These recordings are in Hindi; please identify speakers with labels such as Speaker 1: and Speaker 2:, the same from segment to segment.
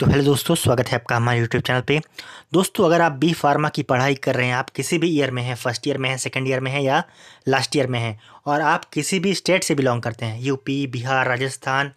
Speaker 1: तो हेलो दोस्तों स्वागत है आपका हमारे यूट्यूब चैनल पे दोस्तों अगर आप बी फार्मा की पढ़ाई कर रहे हैं आप किसी भी ईयर में हैं फर्स्ट ईयर में हैं सेकंड ईयर में हैं या लास्ट ईयर में हैं और आप किसी भी स्टेट से बिलोंग करते हैं यूपी बिहार राजस्थान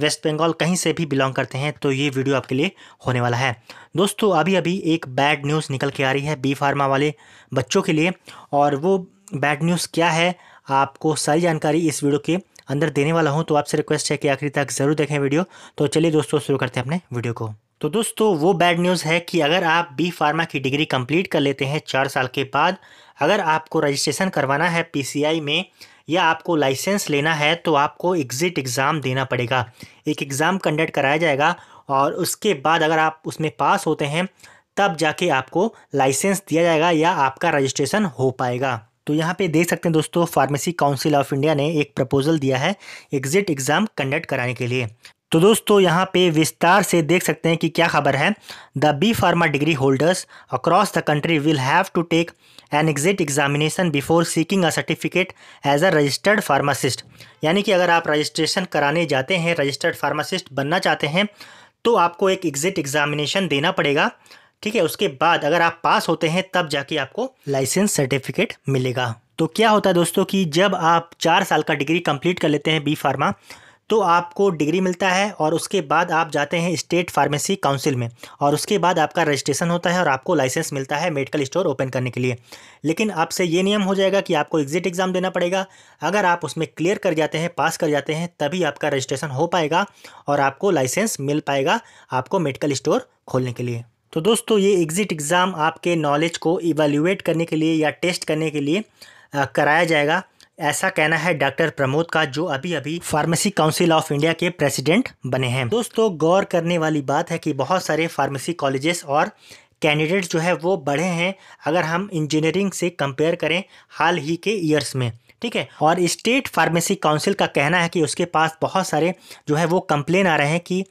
Speaker 1: वेस्ट बंगाल कहीं से भी बिलोंग करते हैं तो ये वीडियो आपके लिए होने वाला है दोस्तों अभी अभी एक बैड न्यूज़ निकल के आ रही है बी फार्मा वाले बच्चों के लिए और वो बैड न्यूज़ क्या है आपको सारी जानकारी इस वीडियो के अंदर देने वाला हूँ तो आपसे रिक्वेस्ट है कि आखिरी तक ज़रूर देखें वीडियो तो चलिए दोस्तों शुरू करते हैं अपने वीडियो को तो दोस्तों वो बैड न्यूज़ है कि अगर आप बी फार्मा की डिग्री कंप्लीट कर लेते हैं चार साल के बाद अगर आपको रजिस्ट्रेशन करवाना है पीसीआई में या आपको लाइसेंस लेना है तो आपको एग्ज़िट एग्ज़ाम देना पड़ेगा एक एग्ज़ाम कंडक्ट कराया जाएगा और उसके बाद अगर आप उसमें पास होते हैं तब जाके आपको लाइसेंस दिया जाएगा या आपका रजिस्ट्रेशन हो पाएगा तो यहाँ पे देख सकते हैं दोस्तों फार्मेसी काउंसिल ऑफ इंडिया ने एक प्रपोजल दिया है एग्जिट एग्ज़ाम कंडक्ट कराने के लिए तो दोस्तों यहाँ पे विस्तार से देख सकते हैं कि क्या खबर है the B pharma degree holders across the country will have to take an exit examination before seeking a certificate as a registered pharmacist यानी कि अगर आप रजिस्ट्रेशन कराने जाते हैं रजिस्टर्ड फार्मासिस्ट बनना चाहते हैं तो आपको एक एग्जिट एग्जामिनेशन देना पड़ेगा ठीक है उसके बाद अगर आप पास होते हैं तब जाके आपको लाइसेंस सर्टिफिकेट मिलेगा तो क्या होता है दोस्तों कि जब आप चार साल का डिग्री कंप्लीट कर लेते हैं बी फार्मा तो आपको डिग्री मिलता है और उसके बाद आप जाते हैं स्टेट फार्मेसी काउंसिल में और उसके बाद आपका रजिस्ट्रेशन होता है और आपको लाइसेंस मिलता है मेडिकल स्टोर ओपन करने के लिए लेकिन आपसे ये नियम हो जाएगा कि आपको एग्ज़िट एग्ज़ाम देना पड़ेगा अगर आप उसमें क्लियर कर जाते हैं पास कर जाते हैं तभी आपका रजिस्ट्रेशन हो पाएगा और आपको लाइसेंस मिल पाएगा आपको मेडिकल स्टोर खोलने के लिए तो दोस्तों ये एग्ज़िट एग्ज़ाम आपके नॉलेज को इवेल्यूएट करने के लिए या टेस्ट करने के लिए कराया जाएगा ऐसा कहना है डॉक्टर प्रमोद का जो अभी अभी फार्मेसी काउंसिल ऑफ इंडिया के प्रेसिडेंट बने हैं दोस्तों गौर करने वाली बात है कि बहुत सारे फार्मेसी कॉलेजेस और कैंडिडेट्स जो है वो बढ़े हैं अगर हम इंजीनियरिंग से कंपेयर करें हाल ही के ईयर्स में ठीक है और स्टेट फार्मेसी काउंसिल का कहना है कि उसके पास बहुत सारे जो है वो कंप्लेन आ रहे हैं कि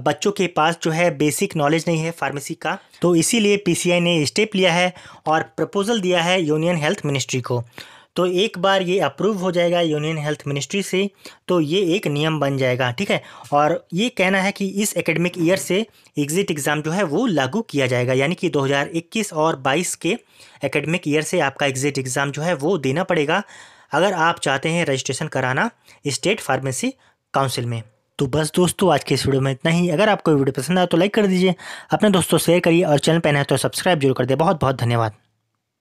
Speaker 1: बच्चों के पास जो है बेसिक नॉलेज नहीं है फार्मेसी का तो इसीलिए पीसीआई ने स्टेप लिया है और प्रपोजल दिया है यूनियन हेल्थ मिनिस्ट्री को तो एक बार ये अप्रूव हो जाएगा यूनियन हेल्थ मिनिस्ट्री से तो ये एक नियम बन जाएगा ठीक है और ये कहना है कि इस एकेडमिक ईयर से एग्ज़िट एग्ज़ाम जो है वो लागू किया जाएगा यानी कि 2021 और 22 के एकेडमिक ईयर से आपका एग्ज़िट एग्ज़ाम जो है वो देना पड़ेगा अगर आप चाहते हैं रजिस्ट्रेशन कराना स्टेट फार्मेसी काउंसिल में तो बस दोस्तों आज के इस वीडियो में इतना ही अगर आपको वीडियो पसंद आया तो लाइक कर दीजिए अपने दोस्तों शेयर करिए और चैनल पर नए तो सब्सक्राइब जरूर कर दे बहुत बहुत धन्यवाद